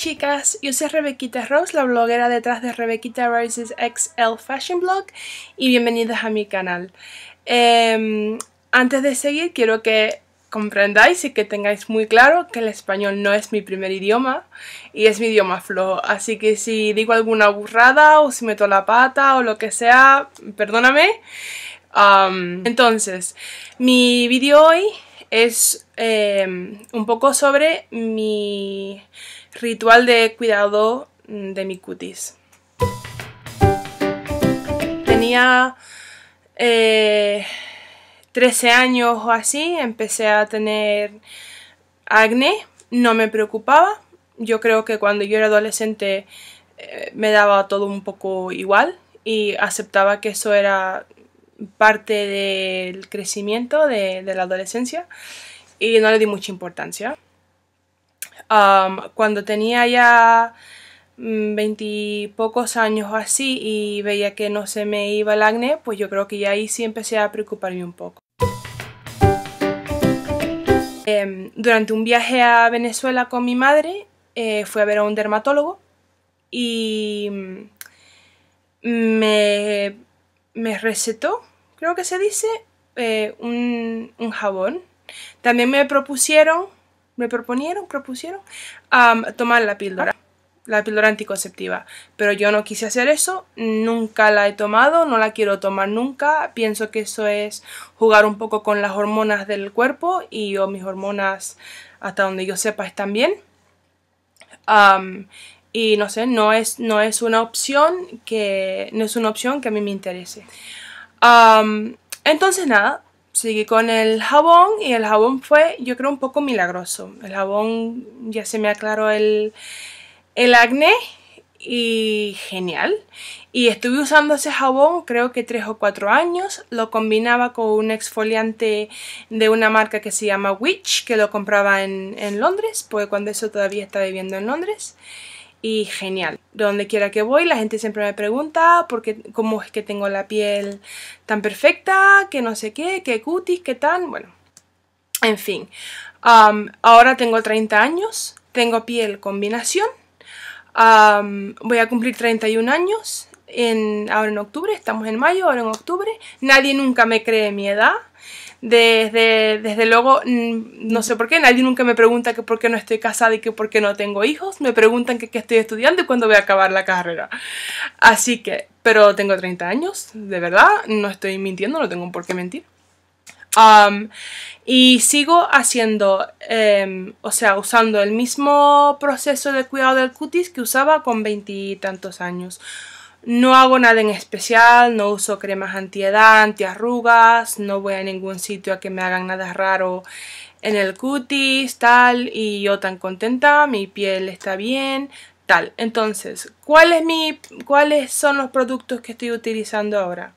chicas, yo soy Rebequita Rose, la bloguera detrás de Rebequita Rose's XL Fashion Blog y bienvenidas a mi canal. Em, antes de seguir quiero que comprendáis y que tengáis muy claro que el español no es mi primer idioma y es mi idioma flow, así que si digo alguna burrada o si meto la pata o lo que sea, perdóname. entonces, mi vídeo hoy es em, un poco sobre mi ritual de cuidado mm, de mi cutis. Tenía 13 eh, años o así, empecé a tener acné, no me preocupaba. Yo creo que cuando yo era adolescente eh, me daba todo un poco igual y aceptaba que eso era parte del crecimiento de la adolescencia y no le di mucha importancia cuando tenía ya mm, veintipocos años o así y veía que no se me iba el acné, pues yo creo que ya ahí sí empecé a preocuparme un poco. Em, durante un viaje a Venezuela con mi madre, eh, fui a ver a un dermatólogo y mm, me, me recetó, creo que se dice, eh, un, un jabón. También me propusieron me proponieron, propusieron tomar la píldora, la píldora anticonceptiva. Pero yo no quise hacer eso, nunca la he tomado, no la quiero tomar nunca. Pienso que eso es jugar un poco con las hormonas del cuerpo y yo mis hormonas, hasta donde yo sepa, están bien. y no sé, no es, no es una opción que no es una opción que a mí me interese. entonces nada, Seguí con el jabón y el jabón fue, yo creo, un poco milagroso. El jabón ya se me aclaró el, el acné y genial. Y estuve usando ese jabón creo que 3 o 4 años. Lo combinaba con un exfoliante de una marca que se llama Witch, que lo compraba en, en Londres, pues cuando eso todavía estaba viviendo en Londres y genial. Donde quiera que voy, la gente siempre me pregunta por qué, cómo es que tengo la piel tan perfecta, que no sé qué, qué cutis, qué tan, bueno, en fin. ahora tengo 30 años, tengo piel combinación, voy a cumplir 31 años, en, ahora en octubre, estamos en mayo, ahora en octubre, nadie nunca me cree mi edad, desde, desde luego, mm, no sé por qué, nadie nunca me pregunta que por qué no estoy casada y que por qué no tengo hijos. Me preguntan que qué estoy estudiando y cuándo voy a acabar la carrera. Así que, pero tengo 30 años, de verdad, no estoy mintiendo, no tengo por qué mentir. y sigo haciendo, em, o sea, usando el mismo proceso de cuidado del cutis que usaba con veintitantos años. No hago nada en especial, no uso cremas antiedad, antiarrugas, no voy a ningún sitio a que me hagan nada raro en el cutis, tal, y yo tan contenta, mi piel está bien, tal. Entonces, ¿cuál es mi, ¿cuáles son los productos que estoy utilizando ahora?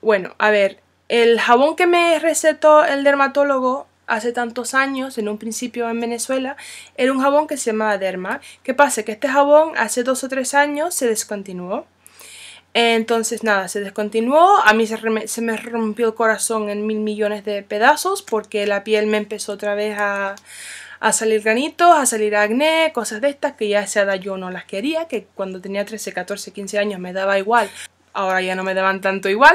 bueno, a ver, el jabón que me recetó el dermatólogo hace tantos años, en un principio en Venezuela, era un jabón que se llamaba Derma. ¿Qué pasa? Que este jabón hace dos o tres años se descontinuó. Entonces nada, se descontinuó, a mí se, se me rompió el corazón en mil millones de pedazos porque la piel me empezó otra vez a, salir granitos, a salir acné, cosas de estas que ya sea yo no las quería, que cuando tenía 13, 14, 15 años me daba igual, ahora ya no me daban tanto igual.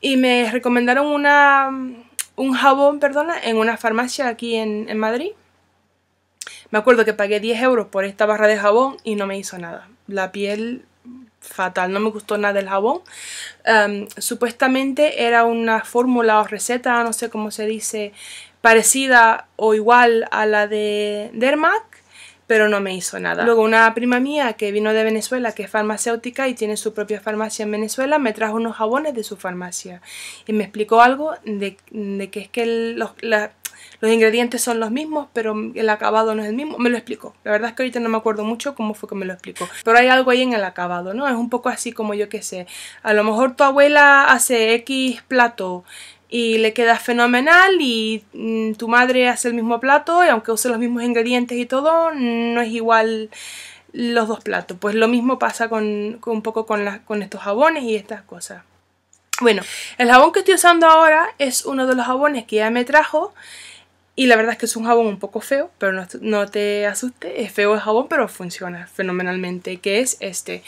y me recomendaron una, un jabón, perdona, en una farmacia aquí en, Madrid. Me acuerdo que pagué 10 euros por esta barra de jabón y no me hizo nada. La piel fatal, no me gustó nada el jabón. Em, supuestamente era una fórmula o receta, no sé cómo se dice, parecida o igual a la de Dermat, pero no me hizo nada. Luego una prima mía que vino de Venezuela, que es farmacéutica y tiene su propia farmacia en Venezuela, me trajo unos jabones de su farmacia y me explicó algo de, que es que los, ingredientes son los mismos, pero el acabado no es el mismo. Me lo explicó. La verdad es que ahorita no me acuerdo mucho cómo fue que me lo explicó. Pero hay algo ahí en el acabado, ¿no? Es un poco así como yo que sé. A lo mejor tu abuela hace X plato y le queda fenomenal y mm, tu madre hace el mismo plato y aunque use los mismos ingredientes y todo, no es igual los dos platos. Pues lo mismo pasa con, un poco con, con estos jabones y estas cosas. Bueno, el jabón que estoy usando ahora es uno de los jabones que ya me trajo y la verdad es que es un jabón un poco feo, pero no, no te asustes, es feo el jabón, pero funciona fenomenalmente, que es este.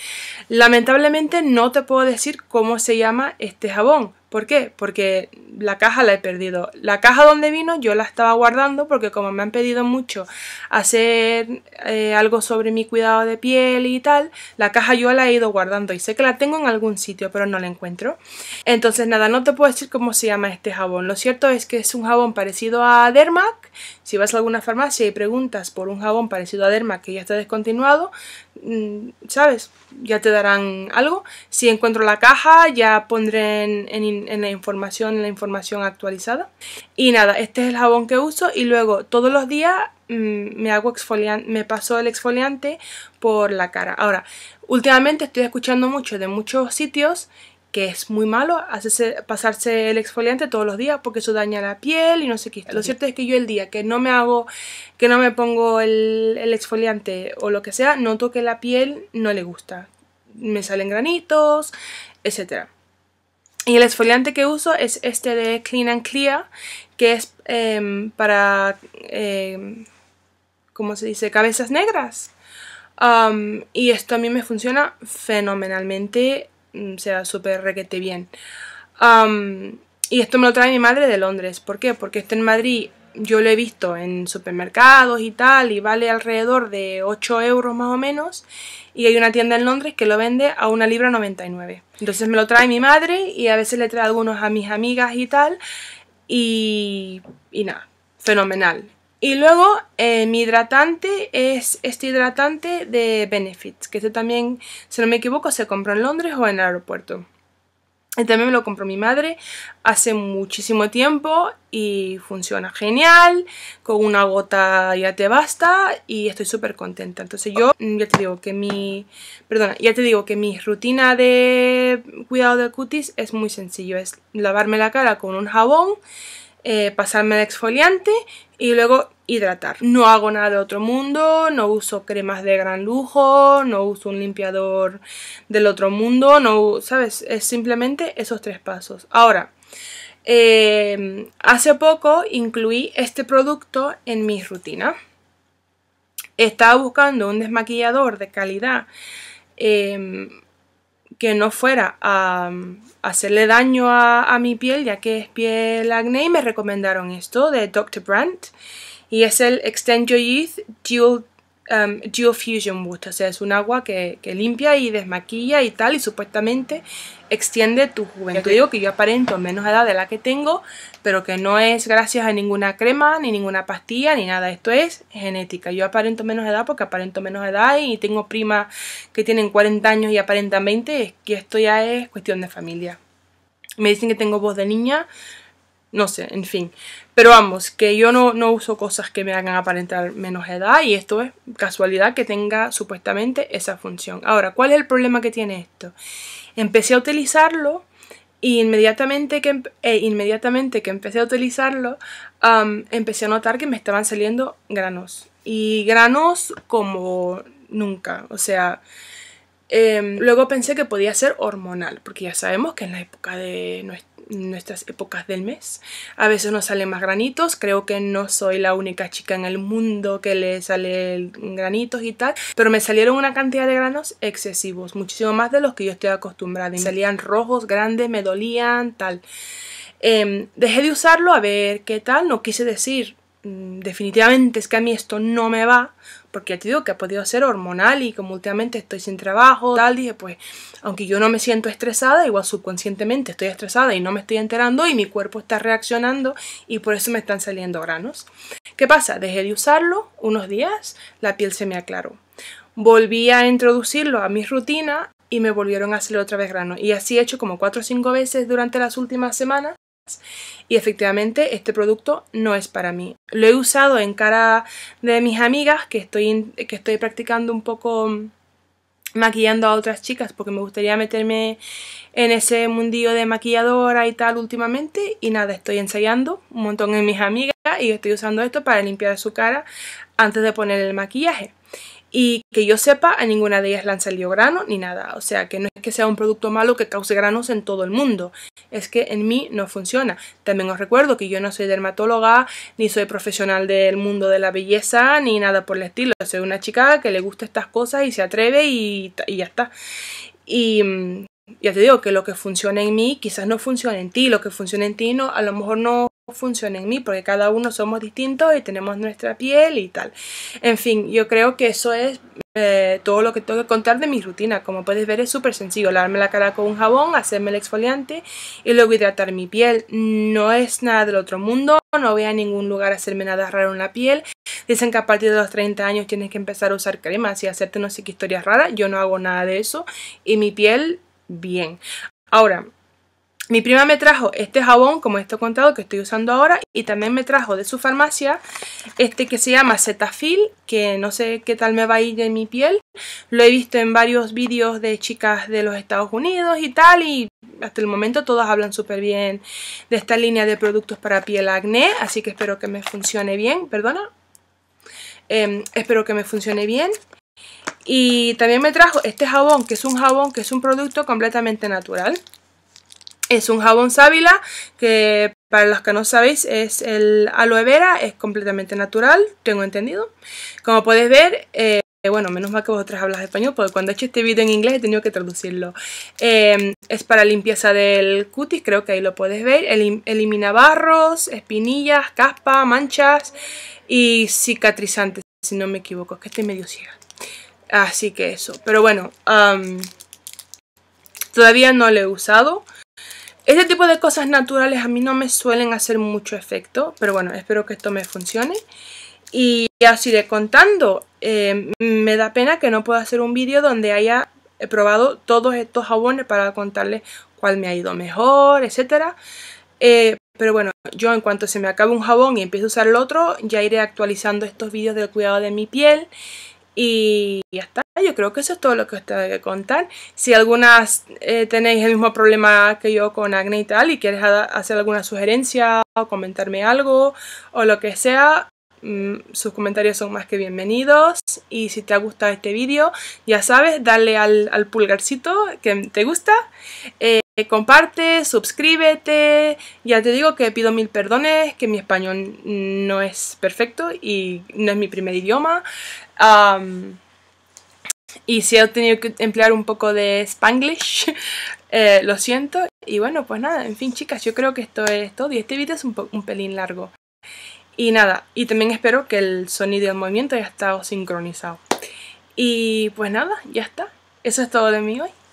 Lamentablemente no te puedo decir cómo se llama este jabón, ¿Por qué? Porque la caja la he perdido. La caja donde vino yo la estaba guardando porque como me han pedido mucho hacer eh, algo sobre mi cuidado de piel y tal, la caja yo la he ido guardando y sé que la tengo en algún sitio pero no la encuentro. Entonces nada, no te puedo decir cómo se llama este jabón. Lo cierto es que es un jabón parecido a Dermac. Si vas a alguna farmacia y preguntas por un jabón parecido a Dermac que ya está descontinuado, Mm, ¿sabes? Ya te darán algo. Si encuentro la caja, ya pondré en, la información, la información actualizada. Y nada, este es el jabón que uso y luego todos los días mm, me hago exfoliante, me paso el exfoliante por la cara. Ahora, últimamente estoy escuchando mucho de muchos sitios que es muy malo hacerse, pasarse el exfoliante todos los días porque eso daña la piel y no sé qué. Lo cierto es que yo el día que no me hago, que no me pongo el, exfoliante o lo que sea, noto que la piel no le gusta. Me salen granitos, etc. Y el exfoliante que uso es este de Clean and Clear, que es em, para, em, ¿cómo se dice?, cabezas negras. Um, y esto a mí me funciona fenomenalmente Mm, sea súper requete bien. y esto me lo trae mi madre de Londres. ¿Por qué? Porque está en Madrid. Yo lo he visto en supermercados y tal, y vale alrededor de 8 euros más o menos. Y hay una tienda en Londres que lo vende a una libra 99. Entonces me lo trae mi madre y a veces le trae algunos a mis amigas y tal. Y, y nada, fenomenal. Y luego eh, mi hidratante es este hidratante de Benefits, que este también, si no me equivoco, se compró en Londres o en el aeropuerto. Y también me lo compró mi madre hace muchísimo tiempo y funciona genial. Con una gota ya te basta y estoy súper contenta. Entonces yo mm, ya te digo que mi. Perdona, ya te digo que mi rutina de cuidado de cutis es muy sencillo. Es lavarme la cara con un jabón. Eh, pasarme el exfoliante y luego hidratar. No hago nada de otro mundo, no uso cremas de gran lujo, no uso un limpiador del otro mundo, no, ¿sabes? Es simplemente esos tres pasos. Ahora, em, hace poco incluí este producto en mi rutina. Estaba buscando un desmaquillador de calidad. Em, que no fuera a, um, hacerle daño a, mi piel, ya que es piel acné, y me recomendaron esto de Dr. Brandt. Y es el Extend Your Youth Dual Um, geofusion Boost, o sea, es un agua que, limpia y desmaquilla y tal, y supuestamente extiende tu juventud. Yo digo que yo aparento menos edad de la que tengo, pero que no es gracias a ninguna crema, ni ninguna pastilla, ni nada. Esto es genética. Yo aparento menos edad porque aparento menos edad y tengo primas que tienen 40 años y aparentemente es que esto ya es cuestión de familia. Me dicen que tengo voz de niña, no sé, en fin. Pero vamos, que yo no, uso cosas que me hagan aparentar menos edad y esto es casualidad que tenga supuestamente esa función. Ahora, ¿cuál es el problema que tiene esto? Empecé a utilizarlo y inmediatamente que, eh, inmediatamente que empecé a utilizarlo, empecé a notar que me estaban saliendo granos. Y granos como nunca, o sea... Em, luego pensé que podía ser hormonal, porque ya sabemos que en la época de nuestra nuestras épocas del mes. A veces nos salen más granitos, creo que no soy la única chica en el mundo que le sale granitos y tal, pero me salieron una cantidad de granos excesivos, muchísimo más de los que yo estoy acostumbrada. Me salían rojos, grandes, me dolían, tal. Em, dejé de usarlo a ver qué tal, no quise decir Mm, definitivamente es que a mí esto no me va, porque te digo que ha podido ser hormonal y como últimamente estoy sin trabajo, tal, dije pues, aunque yo no me siento estresada, igual subconscientemente estoy estresada y no me estoy enterando y mi cuerpo está reaccionando y por eso me están saliendo granos. ¿Qué pasa? Dejé de usarlo unos días, la piel se me aclaró. Volví a introducirlo a mi rutina y me volvieron a salir otra vez granos. Y así he hecho como 4 o 5 veces durante las últimas semanas y efectivamente este producto no es para mí. Lo he usado en cara de mis amigas que estoy, que estoy practicando un poco mm, maquillando a otras chicas porque me gustaría meterme en ese mundillo de maquilladora y tal últimamente y nada, estoy ensayando un montón en mis amigas y estoy usando esto para limpiar su cara antes de poner el maquillaje y que yo sepa, a ninguna de ellas le han salido grano ni nada. O sea, que no es que sea un producto malo que cause granos en todo el mundo, es que en mí no funciona. También os recuerdo que yo no soy dermatóloga, ni soy profesional del mundo de la belleza, ni nada por el estilo. Soy una chica que le gusta estas cosas y se atreve y, y ya está. Y mm, ya te digo que lo que funciona en mí quizás no funcione en ti, lo que funciona en ti no, a lo mejor no funciona en mí, porque cada uno somos distintos y tenemos nuestra piel y tal. En fin, yo creo que eso es eh, todo lo que tengo que contar de mi rutina. Como puedes ver es súper sencillo, lavarme la cara con un jabón, hacerme el exfoliante y luego hidratar mi piel. No es nada del otro mundo, no voy a ningún lugar a hacerme nada raro en la piel. Dicen que a partir de los 30 años tienes que empezar a usar cremas y hacerte no sé qué historias raras. Yo no hago nada de eso y mi piel bien. Ahora, mi prima me trajo este jabón, como esto contado, que estoy usando ahora, y también me trajo de su farmacia este que se llama Cetaphil, que no sé qué tal me va a ir en mi piel. Lo he visto en varios vídeos de chicas de los Estados Unidos y tal, y hasta el momento todas hablan súper bien de esta línea de productos para piel acné, así que espero que me funcione bien, perdona. Em, espero que me funcione bien y también me trajo este jabón, que es un jabón, que es un producto completamente natural. Es un jabón sábila, que para los que no sabéis es el aloe vera, es completamente natural, tengo entendido. Como podéis ver, eh, bueno, menos mal que vosotras hablas español, porque cuando he hecho este vídeo en inglés he tenido que traducirlo. Em, es para limpieza del cutis, creo que ahí lo podéis ver. elimina barros, espinillas, caspa, manchas y cicatrizantes, si no me equivoco, es que estoy medio ciega. Así que eso. Pero bueno, todavía no lo he usado. Este tipo de cosas naturales a mí no me suelen hacer mucho efecto. Pero bueno, espero que esto me funcione. Y así iré contando, em, me da pena que no pueda hacer un vídeo donde haya probado todos estos jabones para contarles cuál me ha ido mejor, etcétera. Eh, pero bueno, yo en cuanto se me acabe un jabón y empiezo a usar el otro, ya iré actualizando estos vídeos del cuidado de mi piel y ya está, yo creo que eso es todo lo que os tengo que contar. Si algunas eh, tenéis el mismo problema que yo con acné y tal y quieres hacer alguna sugerencia o comentarme algo o lo que sea, mm, sus comentarios son más que bienvenidos. Y si te ha gustado este vídeo, ya sabes, dale al, pulgarcito que te gusta. Eh, comparte, suscríbete. Ya te digo que pido mil perdones, que mi español no es perfecto y no es mi primer idioma. y si he tenido que emplear un poco de spanglish, eh, lo siento. Y bueno, pues nada, en fin chicas, yo creo que esto es todo y este vídeo es un, pelín largo. Y nada, y también espero que el sonido y el movimiento haya estado sincronizado. Y pues nada, ya está. Eso es todo de mí hoy.